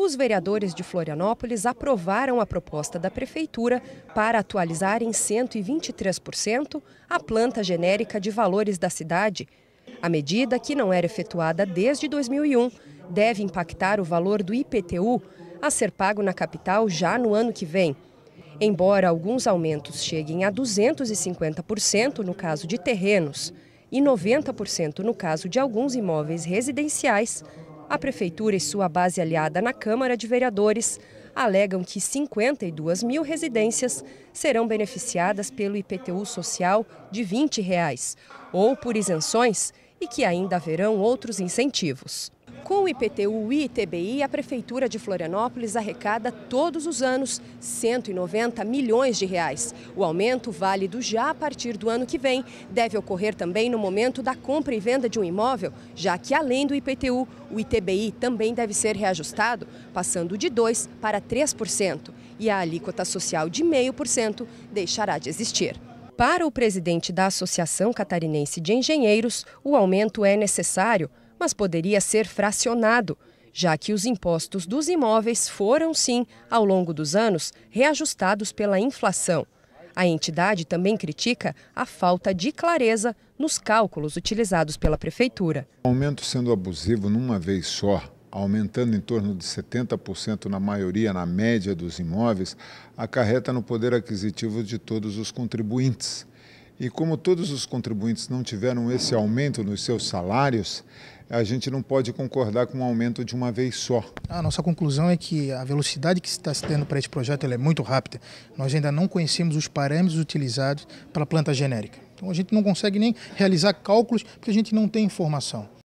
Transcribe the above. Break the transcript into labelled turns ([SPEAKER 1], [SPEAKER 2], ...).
[SPEAKER 1] Os vereadores de Florianópolis aprovaram a proposta da Prefeitura para atualizar em 123% a planta genérica de valores da cidade. A medida, que não era efetuada desde 2001, deve impactar o valor do IPTU a ser pago na capital já no ano que vem. Embora alguns aumentos cheguem a 250% no caso de terrenos e 90% no caso de alguns imóveis residenciais, a Prefeitura e sua base aliada na Câmara de Vereadores alegam que 52 mil residências serão beneficiadas pelo IPTU social de R$ 20, reais, ou por isenções e que ainda haverão outros incentivos. Com o IPTU e ITBI, a Prefeitura de Florianópolis arrecada todos os anos 190 milhões de reais. O aumento válido já a partir do ano que vem deve ocorrer também no momento da compra e venda de um imóvel, já que além do IPTU, o ITBI também deve ser reajustado, passando de 2% para 3%, e a alíquota social de 0,5% deixará de existir. Para o presidente da Associação Catarinense de Engenheiros, o aumento é necessário, mas poderia ser fracionado, já que os impostos dos imóveis foram, sim, ao longo dos anos, reajustados pela inflação. A entidade também critica a falta de clareza nos cálculos utilizados pela Prefeitura.
[SPEAKER 2] O aumento sendo abusivo numa vez só aumentando em torno de 70% na maioria, na média dos imóveis, acarreta no poder aquisitivo de todos os contribuintes. E como todos os contribuintes não tiveram esse aumento nos seus salários, a gente não pode concordar com um aumento de uma vez só. A nossa conclusão é que a velocidade que está se tendo para este projeto é muito rápida. Nós ainda não conhecemos os parâmetros utilizados para a planta genérica. Então a gente não consegue nem realizar cálculos porque a gente não tem informação.